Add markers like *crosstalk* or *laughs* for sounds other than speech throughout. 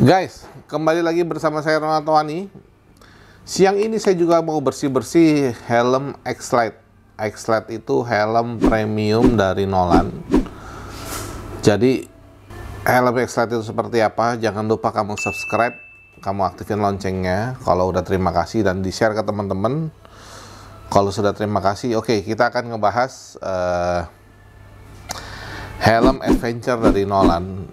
Guys, kembali lagi bersama saya Ronald Tawani. Siang ini saya juga mau bersih-bersih helm X-Lite. X-Lite itu helm premium dari Nolan. Jadi, helm X-Lite itu seperti apa? Jangan lupa kamu subscribe, kamu aktifin loncengnya kalau udah terima kasih dan di-share ke teman-teman. Kalau sudah terima kasih, oke, okay, kita akan ngebahas uh, helm adventure dari Nolan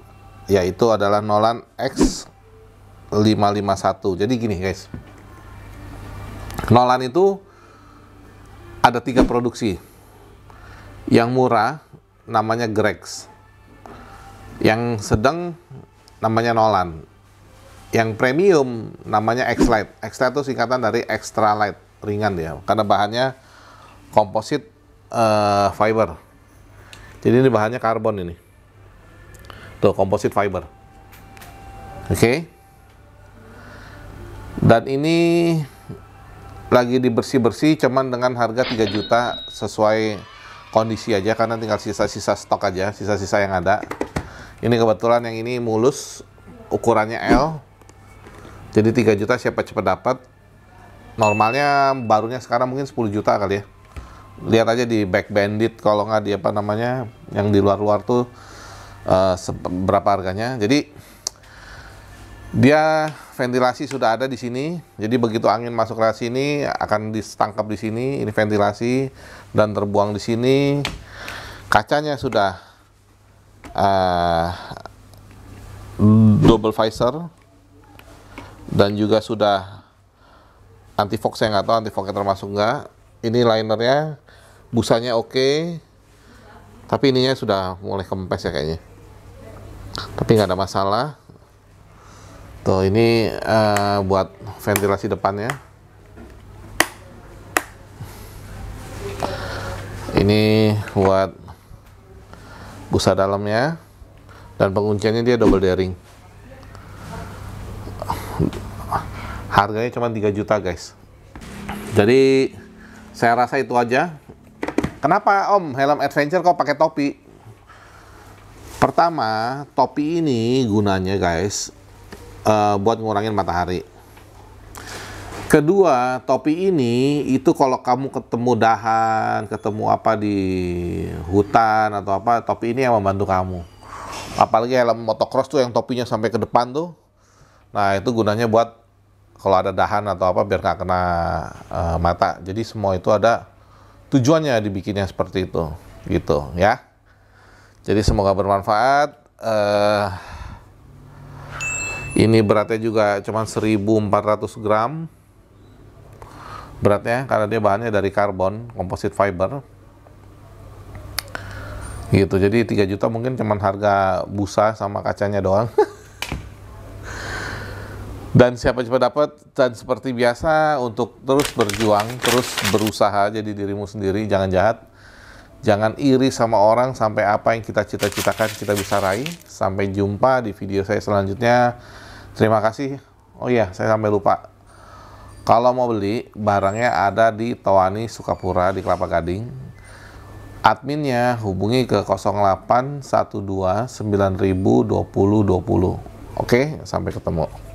yaitu adalah Nolan X551. Jadi gini guys. Nolan itu ada tiga produksi. Yang murah namanya Grex. Yang sedang namanya Nolan. Yang premium namanya X-Lite. X-Lite itu singkatan dari extra light, ringan ya. Karena bahannya komposit uh, fiber. Jadi ini bahannya karbon ini. Tuh, composite fiber. Oke. Okay. Dan ini lagi dibersih-bersih cuman dengan harga 3 juta sesuai kondisi aja karena tinggal sisa-sisa stok aja, sisa-sisa yang ada. Ini kebetulan yang ini mulus, ukurannya L. Jadi 3 juta siapa cepat dapat. Normalnya barunya sekarang mungkin 10 juta kali ya. Lihat aja di back bandit kalau nggak di apa namanya yang di luar-luar tuh Eh, berapa harganya. Jadi dia ventilasi sudah ada di sini. Jadi begitu angin masuk ke sini akan ditangkap di sini. Ini ventilasi dan terbuang di sini. Kacanya sudah uh, double visor dan juga sudah anti fog saya nggak tahu anti fognya termasuk nggak. Ini linernya, busanya oke, okay, tapi ininya sudah mulai kempes ya kayaknya tapi nggak ada masalah tuh ini uh, buat ventilasi depannya ini buat busa dalamnya dan pengunciannya dia double daring harganya cuma 3 juta guys jadi saya rasa itu aja kenapa om helm adventure kok pakai topi Pertama, topi ini gunanya guys uh, buat ngurangin matahari. Kedua, topi ini itu kalau kamu ketemu dahan, ketemu apa di hutan atau apa, topi ini yang membantu kamu. Apalagi helm motocross tuh yang topinya sampai ke depan tuh. Nah, itu gunanya buat kalau ada dahan atau apa biar nggak kena uh, mata. Jadi semua itu ada tujuannya dibikinnya seperti itu, gitu ya. Jadi semoga bermanfaat. Uh, ini beratnya juga cuma 1400 gram beratnya karena dia bahannya dari karbon, komposit fiber. Gitu. Jadi 3 juta mungkin cuma harga busa sama kacanya doang. *laughs* dan siapa cepat dapat dan seperti biasa untuk terus berjuang, terus berusaha jadi dirimu sendiri, jangan jahat. Jangan iri sama orang sampai apa yang kita cita-citakan kita bisa raih. Sampai jumpa di video saya selanjutnya. Terima kasih. Oh iya, saya sampai lupa. Kalau mau beli, barangnya ada di Tawani Sukapura di Kelapa Gading. Adminnya hubungi ke 0812 9020 20. Oke, sampai ketemu.